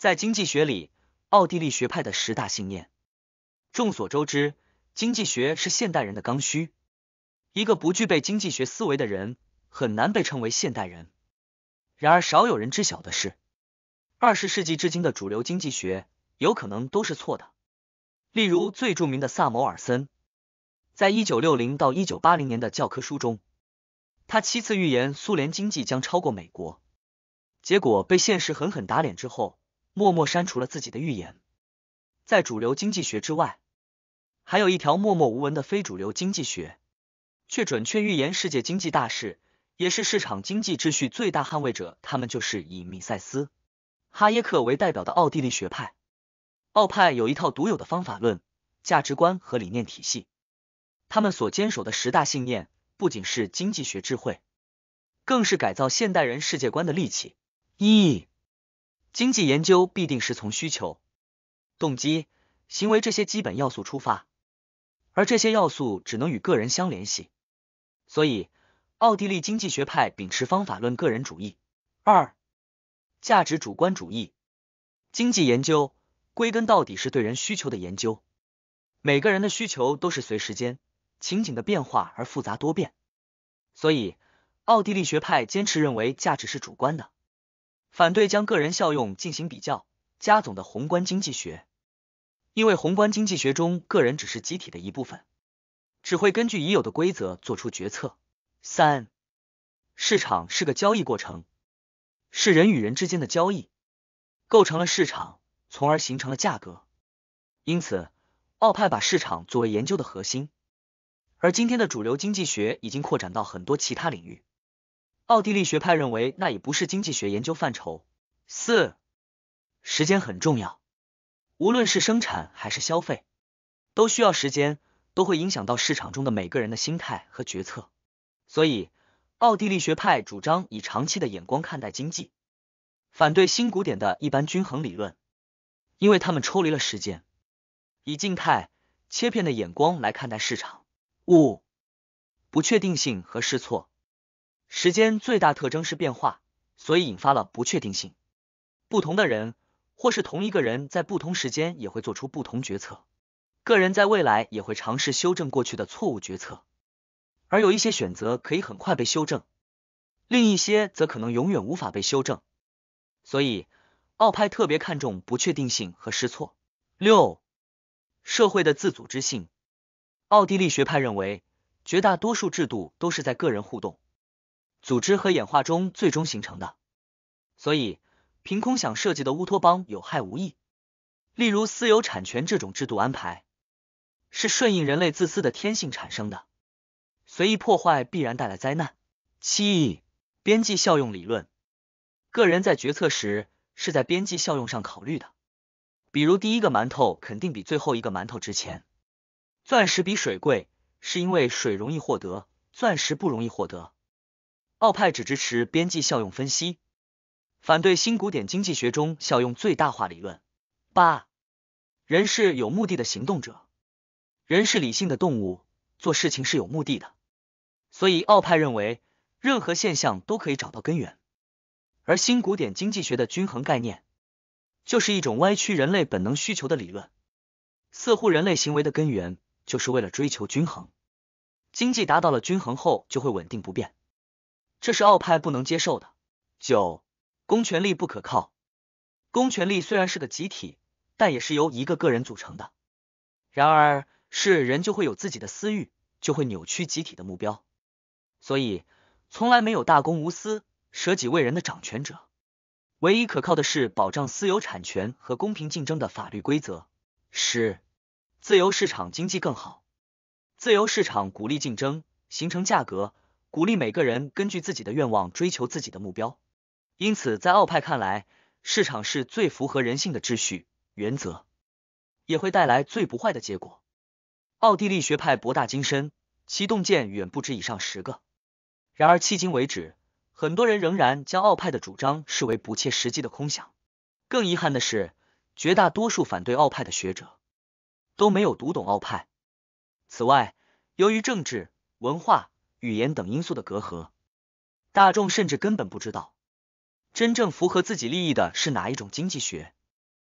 在经济学里，奥地利学派的十大信念众所周知。经济学是现代人的刚需，一个不具备经济学思维的人很难被称为现代人。然而，少有人知晓的是，二十世纪至今的主流经济学有可能都是错的。例如，最著名的萨摩尔森，在一九六零到一九八零年的教科书中，他七次预言苏联经济将超过美国，结果被现实狠狠打脸之后。默默删除了自己的预言。在主流经济学之外，还有一条默默无闻的非主流经济学，却准确预言世界经济大势，也是市场经济秩序最大捍卫者。他们就是以米塞斯、哈耶克为代表的奥地利学派。奥派有一套独有的方法论、价值观和理念体系。他们所坚守的十大信念，不仅是经济学智慧，更是改造现代人世界观的利器。一经济研究必定是从需求、动机、行为这些基本要素出发，而这些要素只能与个人相联系，所以奥地利经济学派秉持方法论个人主义、二价值主观主义。经济研究归根到底是对人需求的研究，每个人的需求都是随时间、情景的变化而复杂多变，所以奥地利学派坚持认为价值是主观的。反对将个人效用进行比较加总的宏观经济学，因为宏观经济学中个人只是集体的一部分，只会根据已有的规则做出决策。三，市场是个交易过程，是人与人之间的交易，构成了市场，从而形成了价格。因此，奥派把市场作为研究的核心，而今天的主流经济学已经扩展到很多其他领域。奥地利学派认为，那已不是经济学研究范畴。四，时间很重要，无论是生产还是消费，都需要时间，都会影响到市场中的每个人的心态和决策。所以，奥地利学派主张以长期的眼光看待经济，反对新古典的一般均衡理论，因为他们抽离了时间，以静态切片的眼光来看待市场。五，不确定性和试错。时间最大特征是变化，所以引发了不确定性。不同的人，或是同一个人在不同时间也会做出不同决策。个人在未来也会尝试修正过去的错误决策，而有一些选择可以很快被修正，另一些则可能永远无法被修正。所以，奥派特别看重不确定性和试错。六、社会的自组织性。奥地利学派认为，绝大多数制度都是在个人互动。组织和演化中最终形成的，所以凭空想设计的乌托邦有害无益。例如，私有产权这种制度安排是顺应人类自私的天性产生的，随意破坏必然带来灾难。七、边际效用理论，个人在决策时是在边际效用上考虑的。比如，第一个馒头肯定比最后一个馒头值钱。钻石比水贵，是因为水容易获得，钻石不容易获得。奥派只支持边际效用分析，反对新古典经济学中效用最大化理论。八，人是有目的的行动者，人是理性的动物，做事情是有目的的。所以奥派认为，任何现象都可以找到根源。而新古典经济学的均衡概念，就是一种歪曲人类本能需求的理论。似乎人类行为的根源就是为了追求均衡，经济达到了均衡后就会稳定不变。这是奥派不能接受的。九，公权力不可靠。公权力虽然是个集体，但也是由一个个人组成的。然而，是人就会有自己的私欲，就会扭曲集体的目标。所以，从来没有大公无私、舍己为人的掌权者。唯一可靠的是保障私有产权和公平竞争的法律规则。十，自由市场经济更好。自由市场鼓励竞争，形成价格。鼓励每个人根据自己的愿望追求自己的目标。因此，在奥派看来，市场是最符合人性的秩序原则，也会带来最不坏的结果。奥地利学派博大精深，其洞见远不止以上十个。然而，迄今为止，很多人仍然将奥派的主张视为不切实际的空想。更遗憾的是，绝大多数反对奥派的学者都没有读懂奥派。此外，由于政治文化。语言等因素的隔阂，大众甚至根本不知道，真正符合自己利益的是哪一种经济学。